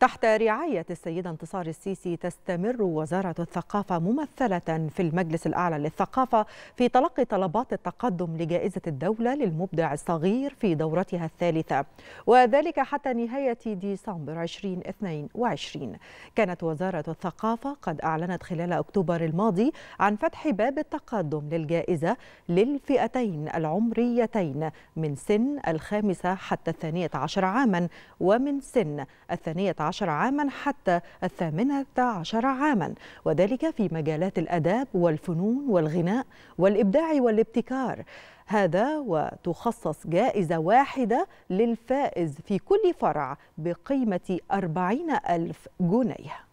تحت رعاية السيدة انتصار السيسي تستمر وزارة الثقافة ممثلة في المجلس الأعلى للثقافة في تلقي طلبات التقدم لجائزة الدولة للمبدع الصغير في دورتها الثالثة وذلك حتى نهاية ديسمبر 2022 كانت وزارة الثقافة قد أعلنت خلال أكتوبر الماضي عن فتح باب التقدم للجائزة للفئتين العمريتين من سن الخامسة حتى الثانية عشر عاما ومن سن الثانية عشر عشر عاما حتى الثامنة عشر عاما وذلك في مجالات الأداب والفنون والغناء والإبداع والابتكار هذا وتخصص جائزة واحدة للفائز في كل فرع بقيمة أربعين ألف جنيه